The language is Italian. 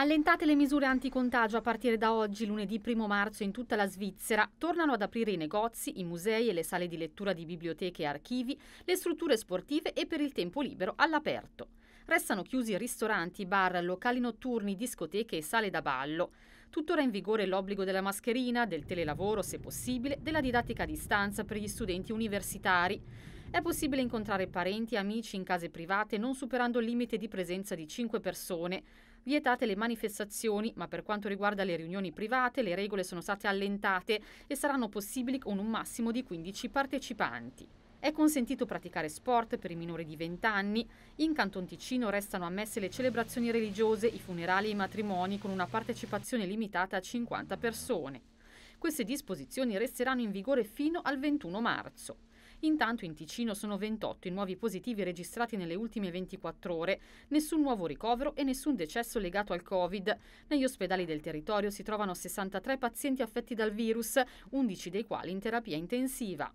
Allentate le misure anticontagio a partire da oggi, lunedì 1 marzo, in tutta la Svizzera. Tornano ad aprire i negozi, i musei e le sale di lettura di biblioteche e archivi, le strutture sportive e per il tempo libero all'aperto. Restano chiusi ristoranti, bar, locali notturni, discoteche e sale da ballo. Tuttora in vigore l'obbligo della mascherina, del telelavoro se possibile, della didattica a distanza per gli studenti universitari. È possibile incontrare parenti e amici in case private non superando il limite di presenza di 5 persone. Vietate le manifestazioni, ma per quanto riguarda le riunioni private le regole sono state allentate e saranno possibili con un massimo di 15 partecipanti. È consentito praticare sport per i minori di 20 anni. In Canton Ticino restano ammesse le celebrazioni religiose, i funerali e i matrimoni con una partecipazione limitata a 50 persone. Queste disposizioni resteranno in vigore fino al 21 marzo. Intanto in Ticino sono 28 i nuovi positivi registrati nelle ultime 24 ore, nessun nuovo ricovero e nessun decesso legato al Covid. Negli ospedali del territorio si trovano 63 pazienti affetti dal virus, 11 dei quali in terapia intensiva.